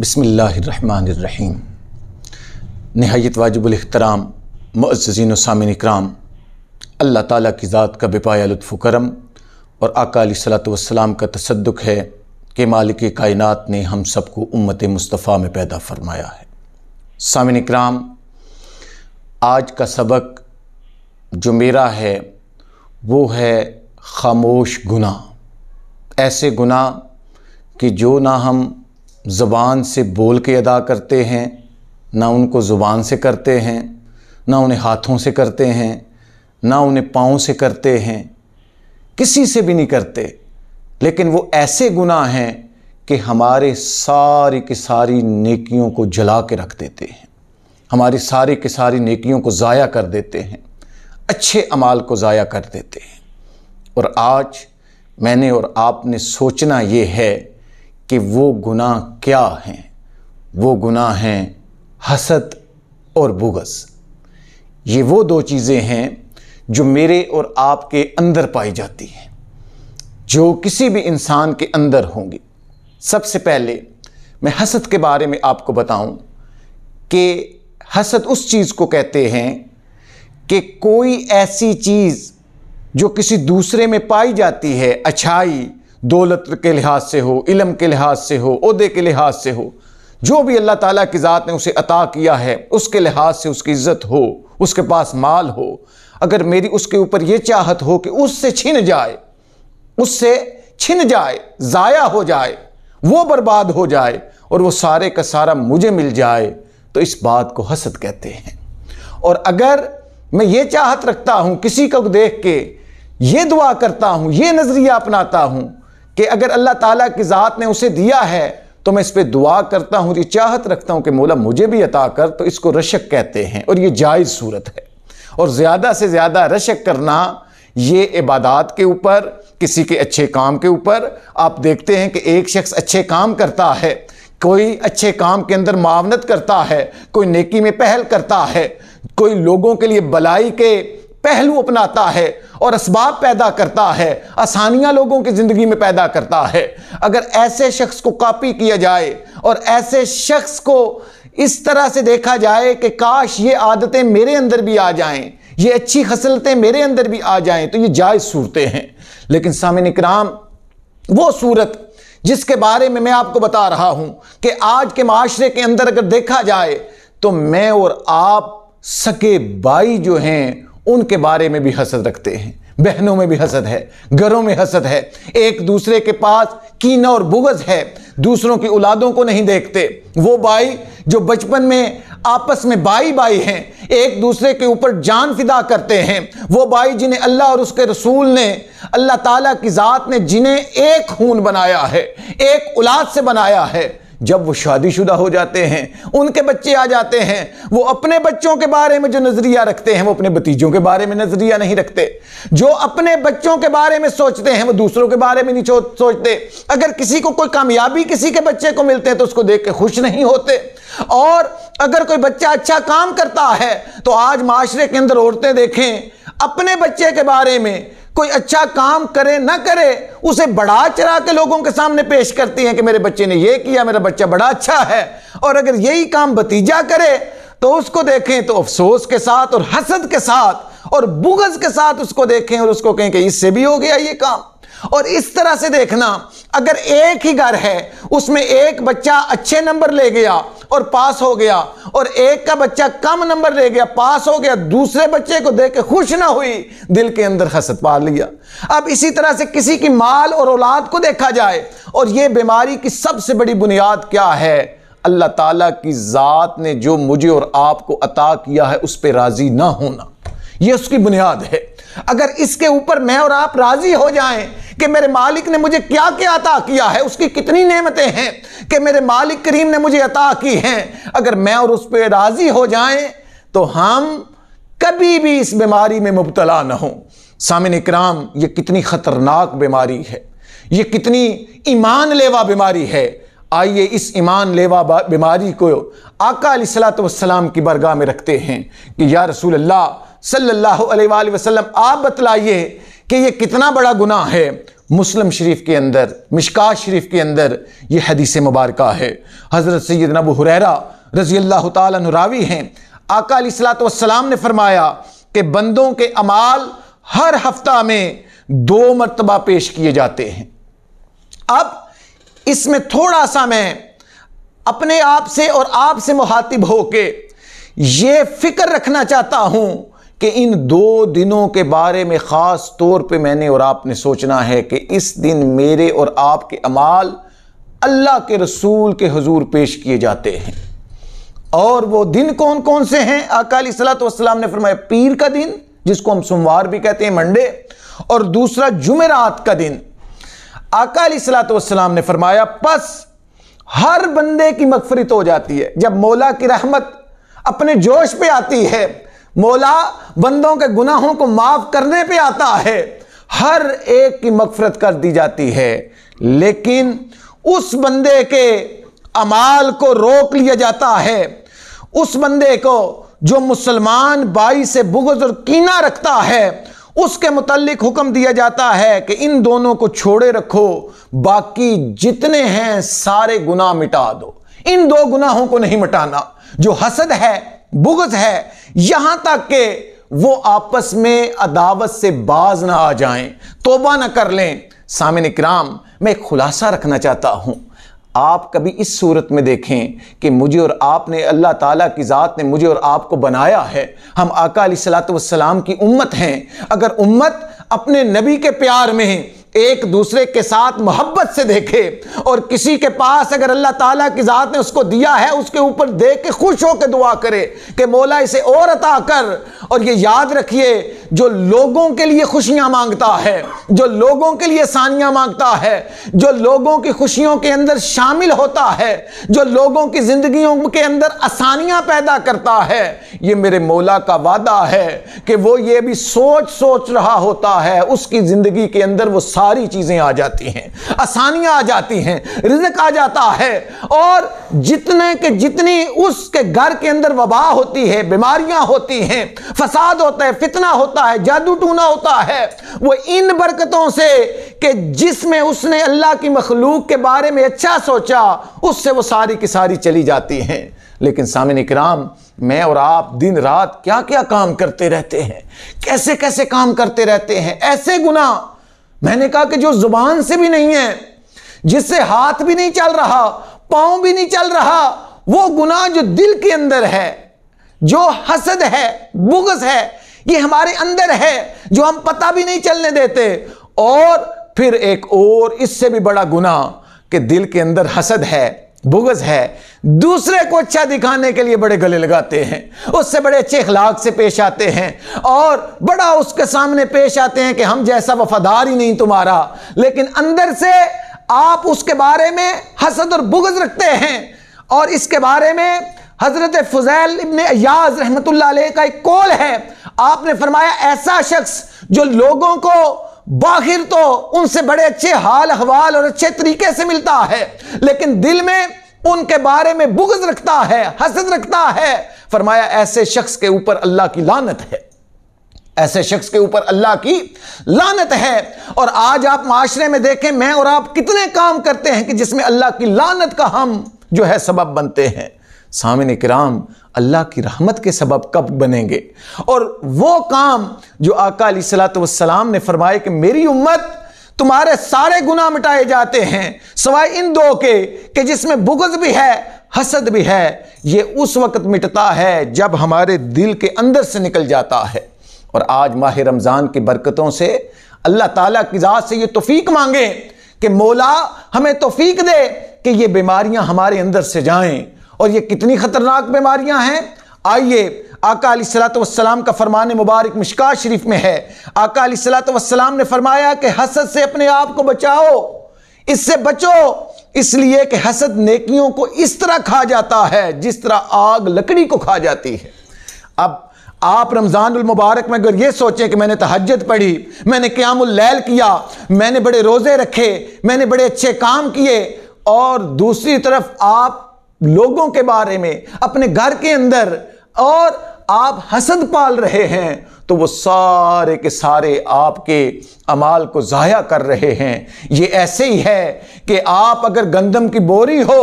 بسم اللہ الرحمن الرحیم نہایت واجب الاحترام معززینسامن اکرام اللہ تعالیٰ کی ذات کا بپایا لطف و کرم اور آقا علیہ السلام کا تصدق ہے کہ مالک کائنات نے ہم سب کو امت مصطفیٰ میں پیدا فرمایا ہے ثامع اکرام آج کا سبق جو میرا ہے وہ ہے خاموش گناہ ایسے گناہ کہ جو نہ ہم زبان سے بول کے ادا کرتے ہیں نہ ان کو زبان سے کرتے ہیں نہ انہیں ہاتھوں سے کرتے ہیں نہ انہیں پاؤں سے کرتے ہیں کسی سے بھی نہیں کرتے لیکن وہ ایسے گناہ ہیں کہ ہمارے ساری کے ساری نیکیوں کو جلا کے رکھ دیتے ہیں ہماری ساری کے ساری نیکیوں کو ضائع کر دیتے ہیں اچھے امال کو ضائع کر دیتے ہیں اور آج میں نے اور آپ نے سوچنا یہ ہے کہ وہ گناہ کیا ہیں وہ گناہ ہیں حسد اور بغض یہ وہ دو چیزیں ہیں جو میرے اور آپ کے اندر پائی جاتی ہیں جو کسی بھی انسان کے اندر ہوں گے سب سے پہلے میں حسد کے بارے میں آپ کو بتاؤں کہ حسد اس چیز کو کہتے ہیں کہ کوئی ایسی چیز جو کسی دوسرے میں پائی جاتی ہے اچھائی دولت کے لحاظ سے ہو علم کے لحاظ سے ہو عہدے کے لحاظ سے ہو جو بھی اللہ تعالیٰ کی ذات نے اسے عطا کیا ہے اس کے لحاظ سے اس کی عزت ہو اس کے پاس مال ہو اگر میری اس کے اوپر یہ چاہت ہو کہ اس سے چھن جائے اس سے چھن جائے ضائع ہو جائے وہ برباد ہو جائے اور وہ سارے کا سارا مجھے مل جائے تو اس بات کو حسد کہتے ہیں اور اگر میں یہ چاہت رکھتا ہوں کسی کو دیکھ کے یہ دعا کرتا ہوں یہ نظریہ اپناتا ہوں کہ اگر اللہ تعالیٰ کی ذات نے اسے دیا ہے تو میں اس پہ دعا کرتا ہوں یہ چاہت رکھتا ہوں کہ مولا مجھے بھی عطا کر تو اس کو رشک کہتے ہیں اور یہ جائز صورت ہے اور زیادہ سے زیادہ رشک کرنا یہ عبادات کے اوپر کسی کے اچھے کام کے اوپر آپ دیکھتے ہیں کہ ایک شخص اچھے کام کرتا ہے کوئی اچھے کام کے اندر معاونت کرتا ہے کوئی نیکی میں پہل کرتا ہے کوئی لوگوں کے لیے بلائی کے پہلو اپناتا ہے اور اسباب پیدا کرتا ہے آسانیاں لوگوں کی زندگی میں پیدا کرتا ہے اگر ایسے شخص کو کاپی کیا جائے اور ایسے شخص کو اس طرح سے دیکھا جائے کہ کاش یہ عادتیں میرے اندر بھی آ جائیں یہ اچھی خصلتیں میرے اندر بھی آ جائیں تو یہ جائز صورتیں ہیں لیکن سامن اکرام وہ صورت جس کے بارے میں میں آپ کو بتا رہا ہوں کہ آج کے معاشرے کے اندر اگر دیکھا جائے تو میں اور آپ سکے بائی جو ہیں ان کے بارے میں بھی حسد رکھتے ہیں بہنوں میں بھی حسد ہے گھروں میں حسد ہے ایک دوسرے کے پاس کینہ اور بغض ہے دوسروں کی اولادوں کو نہیں دیکھتے وہ بھائی جو بچپن میں آپس میں بائی بائی ہیں ایک دوسرے کے اوپر جان فدا کرتے ہیں وہ بھائی جنہیں اللہ اور اس کے رسول نے اللہ تعالیٰ کی ذات نے جنہیں ایک خون بنایا ہے ایک اولاد سے بنایا ہے جب وہ شادی شدہ ہو جاتے ہیں ان کے بچے آ جاتے ہیں وہ اپنے بچوں کے بارے میں جو نظریہ رکھتے ہیں وہ اپنے بتیجوں کے بارے میں نظریہ نہیں رکھتے جو اپنے بچوں کے بارے میں سوچتے ہیں وہ دوسروں کے بارے میں نہیں سوچتے اگر کسی کو کوئی کامیابی کسی کے بچے کو ملتے ہیں تو اس کو دیکھ کے خوش نہیں ہوتے اور اگر کوئی بچہ اچھا کام کرتا ہے تو آج معاشرے کے اندر عورتیں دیکھیں اپنے بچے کے بارے میں کوئی اچھا کام کرے نہ کرے اسے بڑا چرا کے لوگوں کے سامنے پیش کرتی ہیں کہ میرے بچے نے یہ کیا میرا بچہ بڑا اچھا ہے اور اگر یہی کام بتیجا کرے تو اس کو دیکھیں تو افسوس کے ساتھ اور حسد کے ساتھ اور بغض کے ساتھ اس کو دیکھیں اور اس کو کہیں کہ اس سے بھی ہو گیا یہ کام اور اس طرح سے دیکھنا اگر ایک ہی گھر ہے اس میں ایک بچہ اچھے نمبر لے گیا اور پاس ہو گیا اور ایک کا بچہ کم نمبر لے گیا پاس ہو گیا دوسرے بچے کو دیکھ کے خوش نہ ہوئی دل کے اندر حسد پا لیا اب اسی طرح سے کسی کی مال اور اولاد کو دیکھا جائے اور یہ بیماری کی سب سے بڑی بنیاد کیا ہے اللہ تعالیٰ کی ذات نے جو مجھے اور آپ کو عطا کیا ہے اس پہ راضی نہ ہونا یہ اس کی بنیاد ہے اگر اس کے اوپر میں اور آپ راضی ہو جائیں کہ میرے مالک نے مجھے کیا کیا عطا کیا ہے اس کی کتنی نعمتیں ہیں کہ میرے مالک کریم نے مجھے عطا کی ہیں اگر میں اور اس پہ راضی ہو جائیں تو ہم کبھی بھی اس بیماری میں مبتلا نہ ہوں سامن اکرام یہ کتنی خطرناک بیماری ہے یہ کتنی ایمان لیوا بیماری ہے آئیے اس ایمان لیوا بیماری کو آقا علیہ السلاۃ کی برگاہ میں رکھتے ہیں کہ یا رسول اللہ صلی اللہ علیہ وآلہ وسلم آپ بتلائیے کہ یہ کتنا بڑا گناہ ہے مسلم شریف کے اندر مشکا شریف کے اندر یہ حدیث مبارکہ ہے حضرت سید نبو حریرہ رضی اللہ تعالیٰ نراوی ہیں آقا علیہ السلاۃ نے فرمایا کہ بندوں کے امال ہر ہفتہ میں دو مرتبہ پیش کیے جاتے ہیں اب اس میں تھوڑا سا میں اپنے آپ سے اور آپ سے مخاطب ہو کے یہ فکر رکھنا چاہتا ہوں کہ ان دو دنوں کے بارے میں خاص طور پہ میں نے اور آپ نے سوچنا ہے کہ اس دن میرے اور آپ کے امال اللہ کے رسول کے حضور پیش کیے جاتے ہیں اور وہ دن کون کون سے ہیں اکالی صلاح وسلام نے فرمایا پیر کا دن جس کو ہم سوموار بھی کہتے ہیں منڈے اور دوسرا جمعرات کا دن آقا علیہ السلاۃ والسلام نے فرمایا پس ہر بندے کی مغفرت ہو جاتی ہے جب مولا کی رحمت اپنے جوش پہ آتی ہے مولا بندوں کے گناہوں کو معاف کرنے پہ آتا ہے ہر ایک کی مغفرت کر دی جاتی ہے لیکن اس بندے کے امال کو روک لیا جاتا ہے اس بندے کو جو مسلمان بائی سے بغض اور کینہ رکھتا ہے اس کے متعلق حکم دیا جاتا ہے کہ ان دونوں کو چھوڑے رکھو باقی جتنے ہیں سارے گناہ مٹا دو ان دو گناہوں کو نہیں مٹانا جو حسد ہے بغض ہے یہاں تک کہ وہ آپس میں عداوت سے باز نہ آ جائیں توبہ نہ کر لیں سامن اکرام میں خلاصہ رکھنا چاہتا ہوں آپ کبھی اس صورت میں دیکھیں کہ مجھے اور آپ نے اللہ تعالیٰ کی ذات نے مجھے اور آپ کو بنایا ہے ہم آقا علیہ السلام کی امت ہیں اگر امت اپنے نبی کے پیار میں ایک دوسرے کے ساتھ محبت سے دیکھے اور کسی کے پاس اگر اللہ تعالیٰ کی ذات نے اس کو دیا ہے اس کے اوپر دیکھ کے خوش ہو کے دعا کرے کہ مولا اسے اور عطا کر اور یہ یاد رکھیے جو لوگوں کے لیے خوشیاں مانگتا ہے جو لوگوں کے لیے ثانیاں مانگتا ہے جو لوگوں کی خوشیوں کے اندر شامل ہوتا ہے جو لوگوں کی زندگیوں کے اندر آسانیاں پیدا کرتا ہے یہ میرے مولا کا وعدہ ہے کہ وہ یہ بھی سوچ سوچ رہا ہوتا ہے اس کی زندگی کے اندر وہ ساری چیزیں آ جاتی ہیں آسانیاں آ جاتی ہیں رزق آ جاتا ہے اور جتنے جتنی اس کے گھر کے اندر وبا ہوتی ہے بیماریاں ہوتی ہیں فساد ہوتا ہے فتنہ ہوتا ہے جادو ٹونا ہوتا ہے وہ ان برکتوں سے کہ جس میں اس نے اللہ کی مخلوق کے بارے میں اچھا سوچا اس سے وہ ساری کی ساری چلی جاتی ہیں لیکن سامن اکرام میں اور آپ دن رات کیا کیا کام کرتے رہتے ہیں کیسے کیسے کام کرتے رہتے ہیں ایسے گناہ میں نے کہا کہ جو زبان سے بھی نہیں ہے جس سے ہاتھ بھی نہیں چل رہا پاؤں بھی نہیں چل رہا وہ گناہ جو دل کے اندر ہے جو حسد ہے بغض ہے یہ ہمارے اندر ہے جو ہم پتہ بھی نہیں چلنے دیتے اور پھر ایک اور اس سے بھی بڑا گناہ کہ دل کے اندر حسد ہے بغض ہے دوسرے کو اچھا دکھانے کے لیے بڑے گلے لگاتے ہیں اس سے بڑے اچھے اخلاق سے پیش آتے ہیں اور بڑا اس کے سامنے پیش آتے ہیں کہ ہم جیسا وفادار ہی نہیں تمہارا لیکن اندر سے آپ اس کے بارے میں حسد اور بغض رکھتے ہیں اور اس کے بارے میں حضرت فضیل ابن ایاز رحمت اللہ علیہ کا ایک کول ہے آپ نے فرمایا ایسا شخص جو لوگوں کو باخر تو ان سے بڑے اچھے حال حوال اور اچھے طریقے سے ملتا ہے لیکن دل میں ان کے بارے میں بغض رکھتا ہے حسد رکھتا ہے فرمایا ایسے شخص کے اوپر اللہ کی لانت ہے ایسے شخص کے اوپر اللہ کی لانت ہے اور آج آپ معاشرے میں دیکھیں میں اور آپ کتنے کام کرتے ہیں کہ جس میں اللہ کی لانت کا ہم جو ہے سبب بنتے ہیں سامن اللہ کی رحمت کے سبب کب بنیں گے اور وہ کام جو آقا علیہ وسلام نے فرمائے کہ میری امت تمہارے سارے گناہ مٹائے جاتے ہیں سوائے ان دو کے کہ جس میں بغض بھی ہے حسد بھی ہے یہ اس وقت مٹتا ہے جب ہمارے دل کے اندر سے نکل جاتا ہے اور آج ماہ رمضان کی برکتوں سے اللہ تعالیٰ کی ذات سے یہ توفیق مانگیں کہ مولا ہمیں توفیق دے کہ یہ بیماریاں ہمارے اندر سے جائیں اور یہ کتنی خطرناک بیماریاں ہیں آئیے آقا علیہ السلام کا فرمان مبارک مشکا شریف میں ہے آقا علیہ السلام نے فرمایا کہ حسد سے اپنے آپ کو بچاؤ اس سے بچو اس لیے کہ حسد نیکیوں کو اس طرح کھا جاتا ہے جس طرح آگ لکڑی کو کھا جاتی ہے اب آپ رمضان المبارک میں اگر یہ سوچیں کہ میں نے تحجد پڑھی میں نے قیام اللیل کیا میں نے بڑے روزے رکھے میں نے بڑے اچھے کام کیے اور دوسری طرف آپ لوگوں کے بارے میں اپنے گھر کے اندر اور آپ حسد پال رہے ہیں تو وہ سارے کے سارے آپ کے امال کو ضائع کر رہے ہیں یہ ایسے ہی ہے کہ آپ اگر گندم کی بوری ہو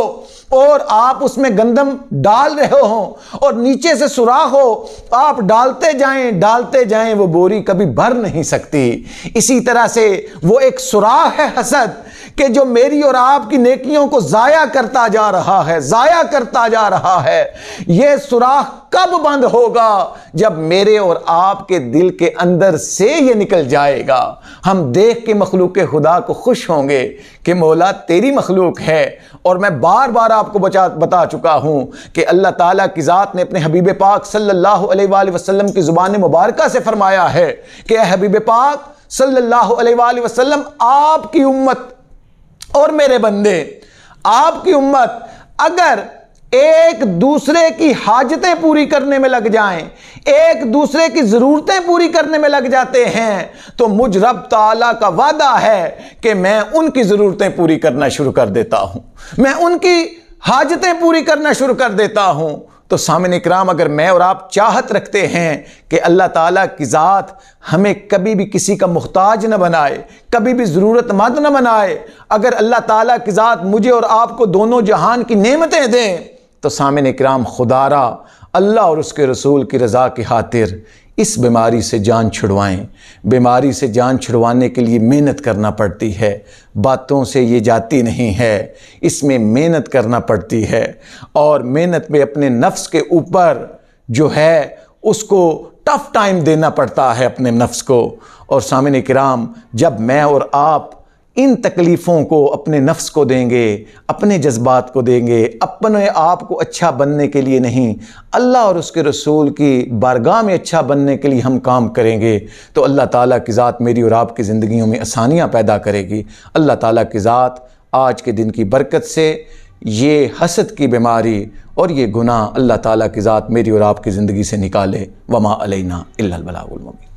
اور آپ اس میں گندم ڈال رہے ہو اور نیچے سے سورا ہو آپ ڈالتے جائیں ڈالتے جائیں وہ بوری کبھی بھر نہیں سکتی اسی طرح سے وہ ایک سوراح ہے حسد کہ جو میری اور آپ کی نیکیوں کو ضائع کرتا جا رہا ہے ضائع کرتا جا رہا ہے یہ سوراخ کب بند ہوگا جب میرے اور آپ کے دل کے اندر سے یہ نکل جائے گا ہم دیکھ کے مخلوق خدا کو خوش ہوں گے کہ مولا تیری مخلوق ہے اور میں بار بار آپ کو بچا بتا چکا ہوں کہ اللہ تعالیٰ کی ذات نے اپنے حبیب پاک صلی اللہ علیہ وآلہ وسلم کی زبان مبارکہ سے فرمایا ہے کہ اے حبیب پاک صلی اللہ علیہ وآلہ وسلم آپ کی امت اور میرے بندے آپ کی امت اگر ایک دوسرے کی حاجتیں پوری کرنے میں لگ جائیں ایک دوسرے کی ضرورتیں پوری کرنے میں لگ جاتے ہیں تو مجھ رب تعالیٰ کا وعدہ ہے کہ میں ان کی ضرورتیں پوری کرنا شروع کر دیتا ہوں میں ان کی حاجتیں پوری کرنا شروع کر دیتا ہوں تو سامنے کرام اگر میں اور آپ چاہت رکھتے ہیں کہ اللہ تعالیٰ کی ذات ہمیں کبھی بھی کسی کا محتاج نہ بنائے کبھی بھی ضرورت مند نہ بنائے اگر اللہ تعالیٰ کی ذات مجھے اور آپ کو دونوں جہان کی نعمتیں دیں تو سامنے کرام خدارا اللہ اور اس کے رسول کی رضا کی خاطر اس بیماری سے جان چھڑوائیں بیماری سے جان چھڑوانے کے لیے محنت کرنا پڑتی ہے باتوں سے یہ جاتی نہیں ہے اس میں محنت کرنا پڑتی ہے اور محنت میں اپنے نفس کے اوپر جو ہے اس کو ٹف ٹائم دینا پڑتا ہے اپنے نفس کو اور سامعن کرام جب میں اور آپ ان تکلیفوں کو اپنے نفس کو دیں گے اپنے جذبات کو دیں گے اپنے آپ کو اچھا بننے کے لیے نہیں اللہ اور اس کے رسول کی بارگاہ میں اچھا بننے کے لیے ہم کام کریں گے تو اللہ تعالیٰ کی ذات میری اور آپ کی زندگیوں میں آسانیاں پیدا کرے گی اللہ تعالیٰ کی ذات آج کے دن کی برکت سے یہ حسد کی بیماری اور یہ گناہ اللہ تعالیٰ کی ذات میری اور آپ کی زندگی سے نکالے وما علینا اللہ البلاغ المبین